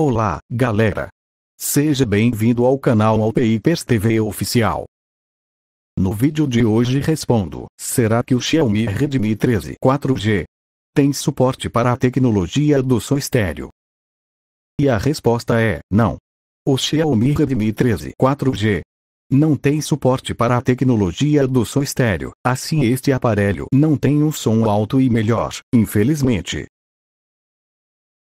Olá, galera! Seja bem-vindo ao canal Alpeipers TV Oficial. No vídeo de hoje respondo, será que o Xiaomi Redmi 13 4G tem suporte para a tecnologia do som estéreo? E a resposta é, não. O Xiaomi Redmi 13 4G não tem suporte para a tecnologia do som estéreo, assim este aparelho não tem um som alto e melhor, infelizmente.